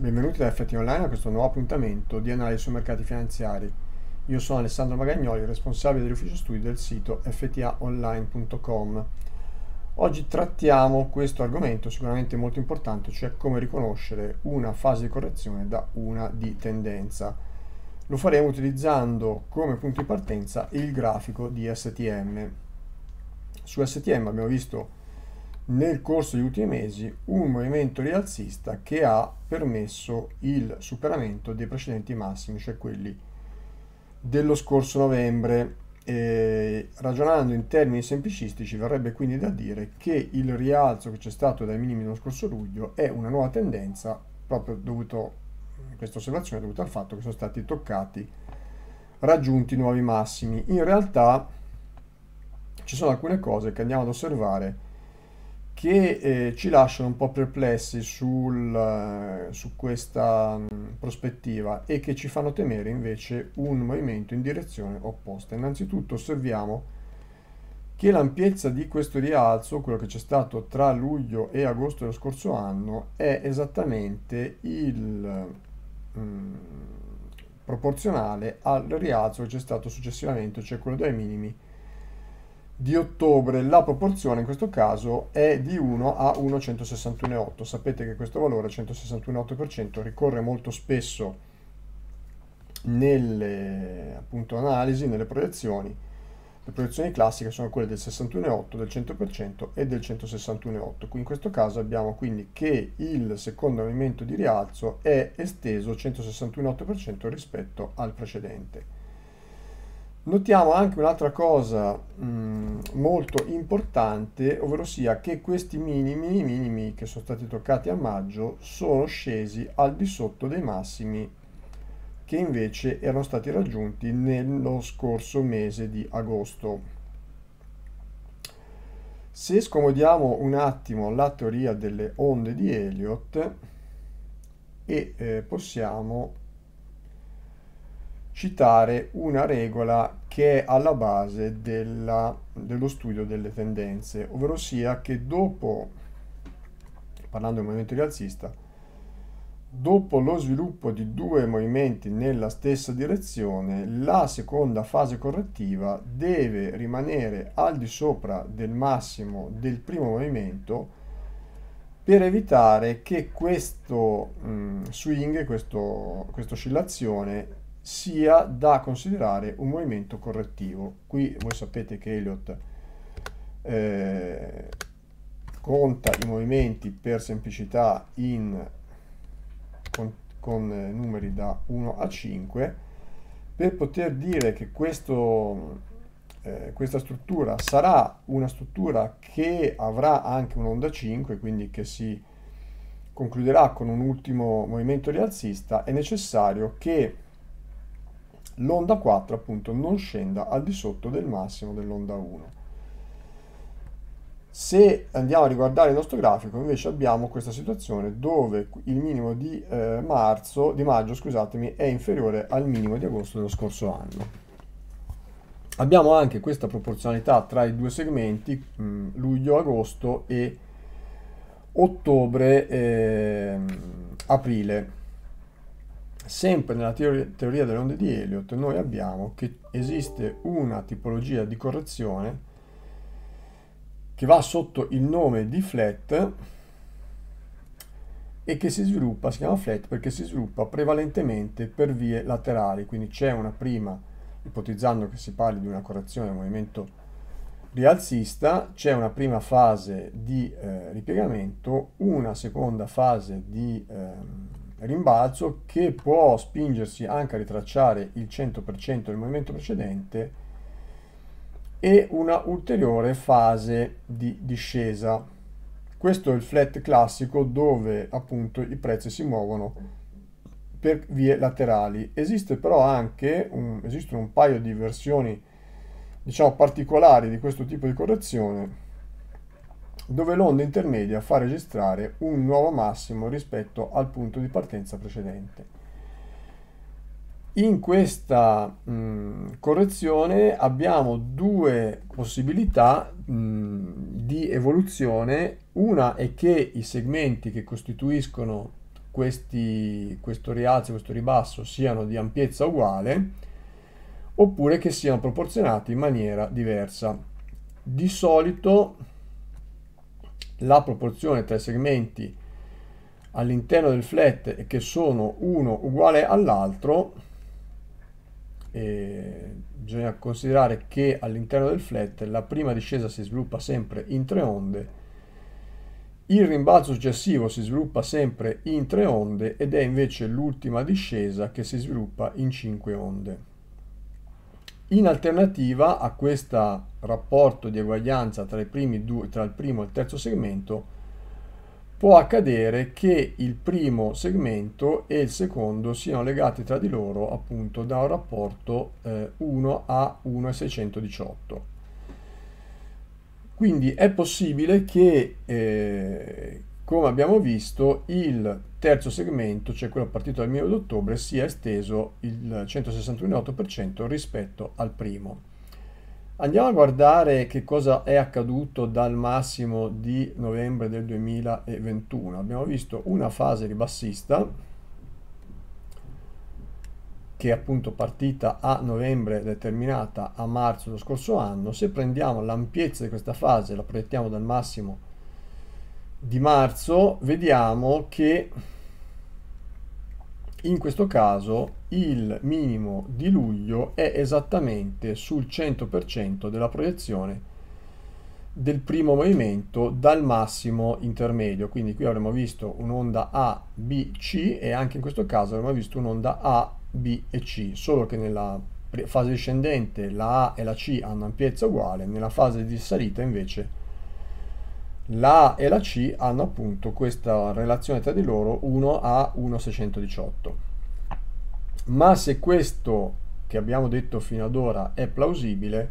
Benvenuti da FT Online a questo nuovo appuntamento di analisi sui mercati finanziari. Io sono Alessandro Magagnoli, responsabile dell'ufficio studi del sito ftaonline.com. Oggi trattiamo questo argomento sicuramente molto importante, cioè come riconoscere una fase di correzione da una di tendenza. Lo faremo utilizzando come punto di partenza il grafico di STM. Su STM abbiamo visto nel corso degli ultimi mesi un movimento rialzista che ha permesso il superamento dei precedenti massimi, cioè quelli dello scorso novembre. E ragionando in termini semplicistici, verrebbe quindi da dire che il rialzo che c'è stato dai minimi dello scorso luglio è una nuova tendenza, proprio dovuto, questa osservazione è dovuta al fatto che sono stati toccati, raggiunti nuovi massimi. In realtà ci sono alcune cose che andiamo ad osservare che eh, ci lasciano un po' perplessi sul, eh, su questa mh, mm, prospettiva e che ci fanno temere invece un movimento in direzione opposta. Innanzitutto osserviamo che l'ampiezza di questo rialzo, quello che c'è stato tra luglio e agosto dello scorso anno, è esattamente il, mh, mm, proporzionale al rialzo che c'è stato successivamente, cioè quello dai minimi di ottobre la proporzione in questo caso è di 1 a 1,161,8. Sapete che questo valore, 161,8%, ricorre molto spesso nelle appunto, analisi, nelle proiezioni. Le proiezioni classiche sono quelle del 61,8, del 100% e del 161,8. In questo caso abbiamo quindi che il secondo movimento di rialzo è esteso 161,8% rispetto al precedente. Notiamo anche un'altra cosa mh, mm, molto importante, ovvero sia che questi minimi, i minimi che sono stati toccati a maggio, sono scesi al di sotto dei massimi che invece erano stati raggiunti nello scorso mese di agosto. Se scomodiamo un attimo la teoria delle onde di Elliott e eh, possiamo citare una regola che è alla base della, dello studio delle tendenze, ovvero sia che dopo, parlando del movimento rialzista, dopo lo sviluppo di due movimenti nella stessa direzione, la seconda fase correttiva deve rimanere al di sopra del massimo del primo movimento per evitare che questo mh, mm, swing, questo, questa oscillazione sia da considerare un movimento correttivo. Qui voi sapete che Elliott eh, conta i movimenti per semplicità in, con, con eh, numeri da 1 a 5 per poter dire che questo, eh, questa struttura sarà una struttura che avrà anche un'onda 5 quindi che si concluderà con un ultimo movimento rialzista è necessario che l'onda 4 appunto non scenda al di sotto del massimo dell'onda 1. Se andiamo a riguardare il nostro grafico invece abbiamo questa situazione dove il minimo di, eh, marzo, di maggio scusatemi, è inferiore al minimo di agosto dello scorso anno. Abbiamo anche questa proporzionalità tra i due segmenti, mm, luglio-agosto e ottobre-aprile. Ehm, eh, sempre nella teoria delle onde di Elliott noi abbiamo che esiste una tipologia di correzione che va sotto il nome di flat e che si sviluppa, si chiama flat perché si sviluppa prevalentemente per vie laterali, quindi c'è una prima, ipotizzando che si parli di una correzione del movimento rialzista, c'è una prima fase di eh, ripiegamento, una seconda fase di... Eh, rimbalzo che può spingersi anche a ritracciare il 100% del movimento precedente e una ulteriore fase di discesa. Questo è il flat classico dove appunto i prezzi si muovono per vie laterali. Esiste però anche un, esistono un paio di versioni diciamo particolari di questo tipo di correzione dove l'onda intermedia fa registrare un nuovo massimo rispetto al punto di partenza precedente. In questa mh, correzione abbiamo due possibilità mh, di evoluzione. Una è che i segmenti che costituiscono questi, questo rialzo, questo ribasso siano di ampiezza uguale oppure che siano proporzionati in maniera diversa. Di solito la proporzione tra i segmenti all'interno del flat che sono uno uguale all'altro bisogna considerare che all'interno del flat la prima discesa si sviluppa sempre in tre onde il rimbalzo successivo si sviluppa sempre in tre onde ed è invece l'ultima discesa che si sviluppa in cinque onde in alternativa a questo rapporto di eguaglianza tra, due, tra il primo e il terzo segmento, può accadere che il primo segmento e il secondo siano legati tra di loro appunto da un rapporto eh, 1 a 1,618. Quindi è possibile che, eh, come abbiamo visto il terzo segmento, cioè quello partito dal 1 ottobre, si è esteso il 161,8% rispetto al primo. Andiamo a guardare che cosa è accaduto dal massimo di novembre del 2021. Abbiamo visto una fase ribassista che è appunto partita a novembre ed è terminata a marzo dello scorso anno. Se prendiamo l'ampiezza di questa fase, la proiettiamo dal massimo di marzo vediamo che in questo caso il minimo di luglio è esattamente sul 100% della proiezione del primo movimento dal massimo intermedio. Quindi qui avremmo visto un'onda A, B, C e anche in questo caso avremmo visto un'onda A, B e C, solo che nella fase discendente la A e la C hanno ampiezza uguale, nella fase di salita invece la A e la C hanno appunto questa relazione tra di loro 1A1618. Ma se questo che abbiamo detto fino ad ora è plausibile,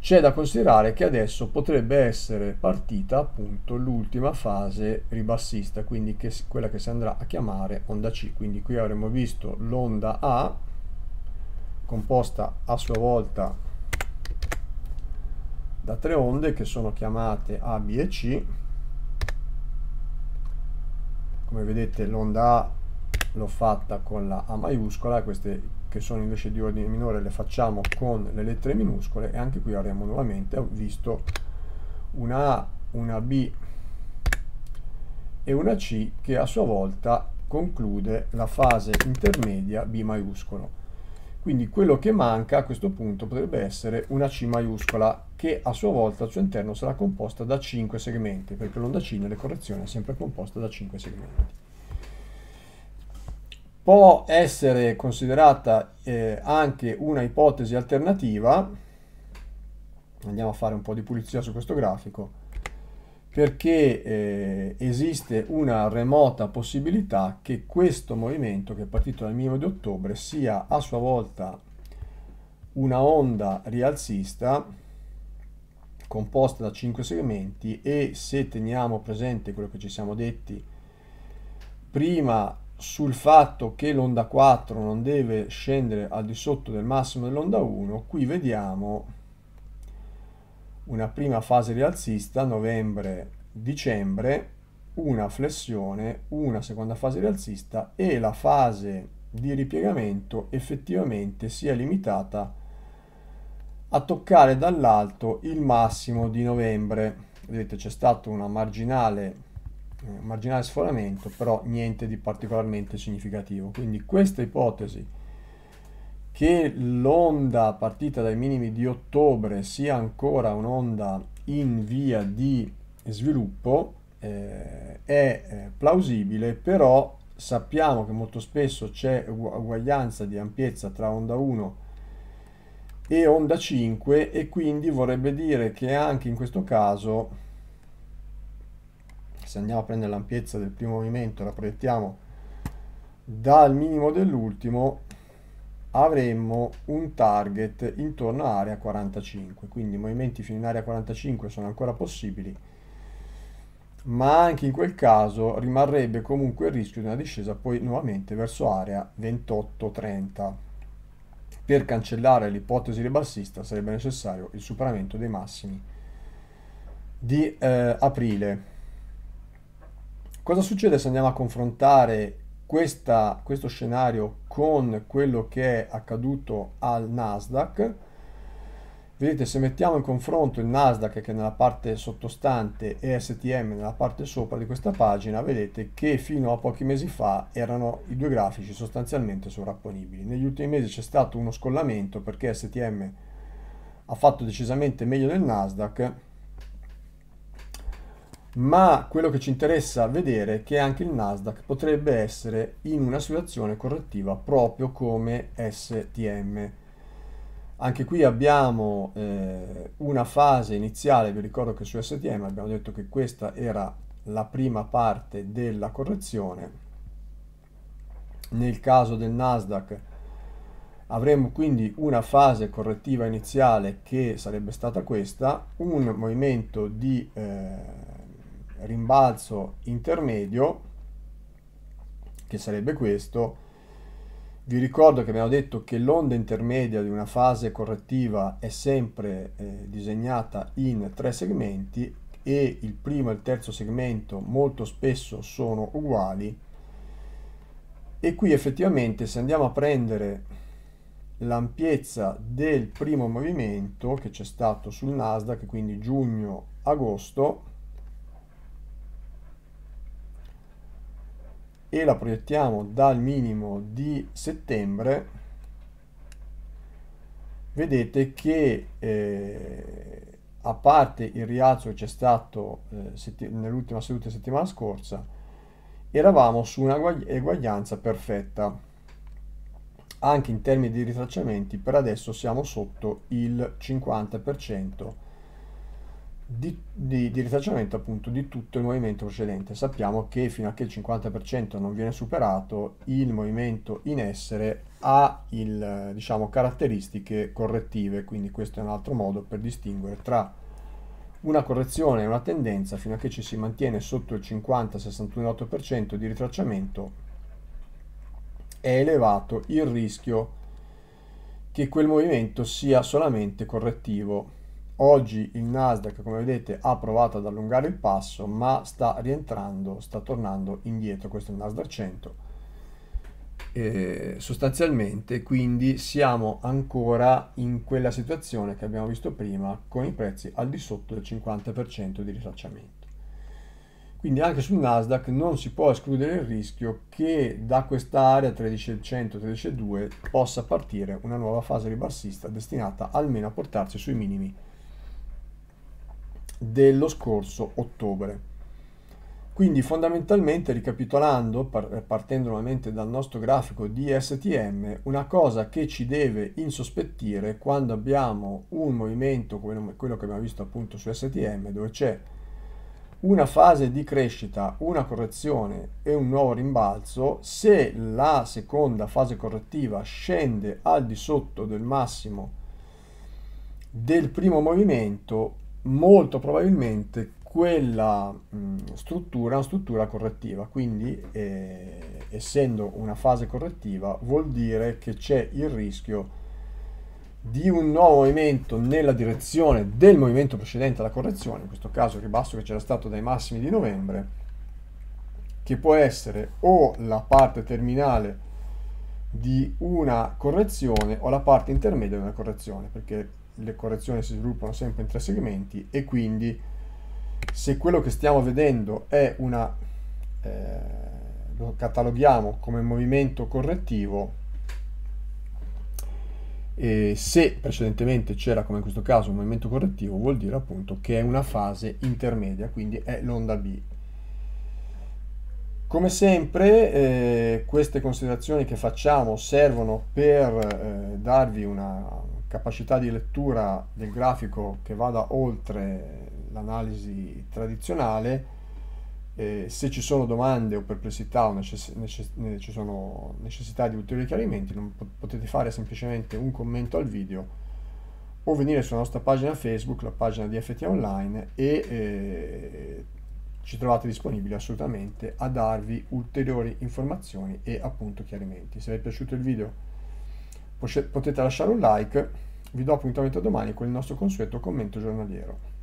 c'è da considerare che adesso potrebbe essere partita appunto l'ultima fase ribassista, quindi che, quella che si andrà a chiamare onda C. Quindi qui avremo visto l'onda A composta a sua volta da tre onde che sono chiamate A, B e C. Come vedete l'onda A l'ho fatta con la A maiuscola, queste che sono invece di ordine minore le facciamo con le lettere minuscole e anche qui avremo nuovamente visto una A, una B e una C che a sua volta conclude la fase intermedia B maiuscolo. Quindi quello che manca a questo punto potrebbe essere una C maiuscola che a sua volta al suo interno sarà composta da 5 segmenti, perché l'onda C nelle correzioni, è sempre composta da 5 segmenti può essere considerata eh, anche una ipotesi alternativa, andiamo a fare un po' di pulizia su questo grafico, perché eh, esiste una remota possibilità che questo movimento che è partito dal minimo di ottobre sia a sua volta una onda rialzista composta da 5 segmenti e se teniamo presente quello che ci siamo detti prima sul fatto che l'onda 4 non deve scendere al di sotto del massimo dell'onda 1, qui vediamo una prima fase rialzista novembre dicembre una flessione, una seconda fase rialzista e la fase di ripiegamento effettivamente si è limitata a toccare dall'alto il massimo di novembre. Vedete c'è stato un marginale, eh, marginale sforamento, però niente di particolarmente significativo. Quindi questa ipotesi che l'onda partita dai minimi di ottobre sia ancora un'onda in via di sviluppo eh, è eh, plausibile, però sappiamo che molto spesso c'è uguaglianza di ampiezza tra onda 1 e onda 5 e quindi vorrebbe dire che anche in questo caso se andiamo a prendere l'ampiezza del primo movimento la proiettiamo dal minimo dell'ultimo avremmo un target intorno a area 45 quindi i movimenti fino in area 45 sono ancora possibili ma anche in quel caso rimarrebbe comunque il rischio di una discesa poi nuovamente verso area 28-30. Per cancellare l'ipotesi ribassista sarebbe necessario il superamento dei massimi di eh, aprile. Cosa succede se andiamo a confrontare questa, questo scenario con quello che è accaduto al Nasdaq? Vedete, se mettiamo in confronto il Nasdaq che è nella parte sottostante e STM nella parte sopra di questa pagina, vedete che fino a pochi mesi fa erano i due grafici sostanzialmente sovrapponibili. Negli ultimi mesi c'è stato uno scollamento perché STM ha fatto decisamente meglio del Nasdaq, ma quello che ci interessa vedere è che anche il Nasdaq potrebbe essere in una situazione correttiva proprio come STM. Anche qui abbiamo eh, una fase iniziale, vi ricordo che su STM abbiamo detto che questa era la prima parte della correzione. Nel caso del Nasdaq avremo quindi una fase correttiva iniziale che sarebbe stata questa, un movimento di eh, rimbalzo intermedio che sarebbe questo, vi ricordo che abbiamo detto che l'onda intermedia di una fase correttiva è sempre eh, disegnata in tre segmenti e il primo e il terzo segmento molto spesso sono uguali e qui effettivamente se andiamo a prendere l'ampiezza del primo movimento che c'è stato sul Nasdaq, quindi giugno-agosto, e la proiettiamo dal minimo di settembre, vedete che eh, a parte il rialzo che c'è stato eh, nell'ultima seduta settimana scorsa, eravamo su una eguaglianza perfetta. Anche in termini di ritracciamenti, per adesso siamo sotto il 50% di, di, di rifacimento appunto di tutto il movimento precedente. Sappiamo che fino a che il 50% non viene superato, il movimento in essere ha il, diciamo, caratteristiche correttive, quindi questo è un altro modo per distinguere tra una correzione e una tendenza fino a che ci si mantiene sotto il 50-61,8% di ritracciamento è elevato il rischio che quel movimento sia solamente correttivo Oggi il Nasdaq, come vedete, ha provato ad allungare il passo, ma sta rientrando, sta tornando indietro, questo è il Nasdaq 100. E sostanzialmente quindi siamo ancora in quella situazione che abbiamo visto prima con i prezzi al di sotto del 50% di risacciamento. Quindi anche sul Nasdaq non si può escludere il rischio che da quest'area 1300 13200 possa partire una nuova fase ribassista destinata almeno a portarsi sui minimi dello scorso ottobre. Quindi fondamentalmente, ricapitolando, partendo nuovamente dal nostro grafico di STM, una cosa che ci deve insospettire quando abbiamo un movimento, come quello che abbiamo visto appunto su STM, dove c'è una fase di crescita, una correzione e un nuovo rimbalzo, se la seconda fase correttiva scende al di sotto del massimo del primo movimento, molto probabilmente quella mh, struttura è una struttura correttiva, quindi eh, essendo una fase correttiva vuol dire che c'è il rischio di un nuovo movimento nella direzione del movimento precedente alla correzione, in questo caso il ribasso che c'era stato dai massimi di novembre, che può essere o la parte terminale di una correzione o la parte intermedia di una correzione, perché le correzioni si sviluppano sempre in tre segmenti e quindi se quello che stiamo vedendo è una eh, lo cataloghiamo come movimento correttivo e se precedentemente c'era come in questo caso un movimento correttivo vuol dire appunto che è una fase intermedia quindi è l'onda B come sempre eh, queste considerazioni che facciamo servono per eh, darvi una capacità di lettura del grafico che vada oltre l'analisi tradizionale. Eh, se ci sono domande o perplessità o necess- necess- ci sono necessità di ulteriori chiarimenti, potete fare semplicemente un commento al video o venire sulla nostra pagina Facebook, la pagina di FT Online e eh, ci trovate disponibili assolutamente a darvi ulteriori informazioni e appunto chiarimenti. Se vi è piaciuto il video potete lasciare un like, vi do appuntamento domani con il nostro consueto commento giornaliero.